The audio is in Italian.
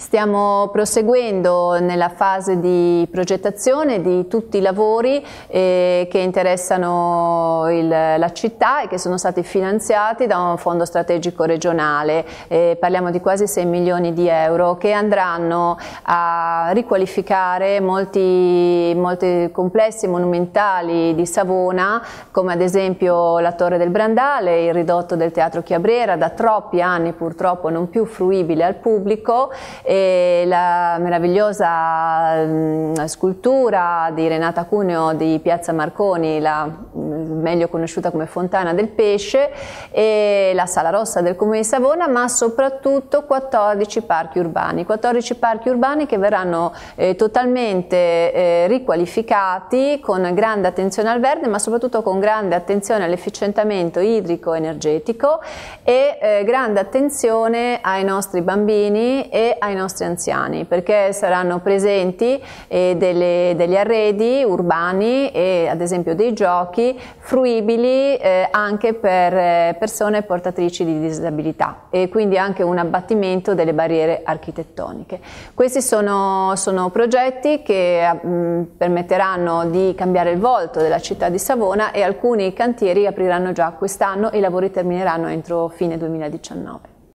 Stiamo proseguendo nella fase di progettazione di tutti i lavori eh, che interessano il, la città e che sono stati finanziati da un fondo strategico regionale. Eh, parliamo di quasi 6 milioni di euro che andranno a riqualificare molti, molti complessi monumentali di Savona, come ad esempio la Torre del Brandale, il ridotto del Teatro Chiabrera, da troppi anni purtroppo non più fruibile al pubblico e la meravigliosa mh, mm, scultura di Renata Cuneo di Piazza Marconi, la meglio conosciuta come Fontana del Pesce, e la Sala Rossa del Comune di Savona, ma soprattutto 14 parchi urbani. 14 parchi urbani che verranno eh, totalmente eh, riqualificati con grande attenzione al verde, ma soprattutto con grande attenzione all'efficientamento idrico-energetico e eh, grande attenzione ai nostri bambini e ai nostri anziani, perché saranno presenti eh, delle, degli arredi urbani e ad esempio dei giochi fruibili eh, anche per eh, persone portatrici di disabilità e quindi anche un abbattimento delle barriere architettoniche. Questi sono, sono progetti che eh, mh, permetteranno di cambiare il volto della città di Savona e alcuni cantieri apriranno già quest'anno e i lavori termineranno entro fine 2019.